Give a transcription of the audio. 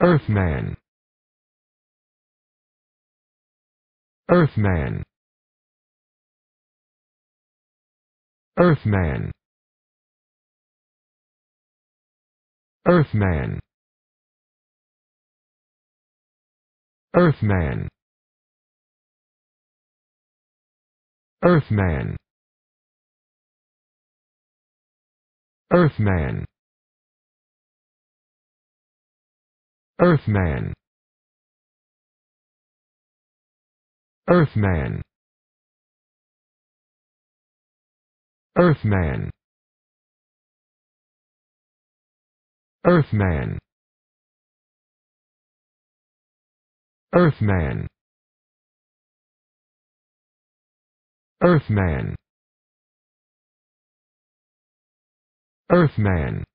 Earthman Earthman Earthman Earthman Earthman Earthman Earthman Earthman Earthman Earthman Earthman Earthman Earthman Earthman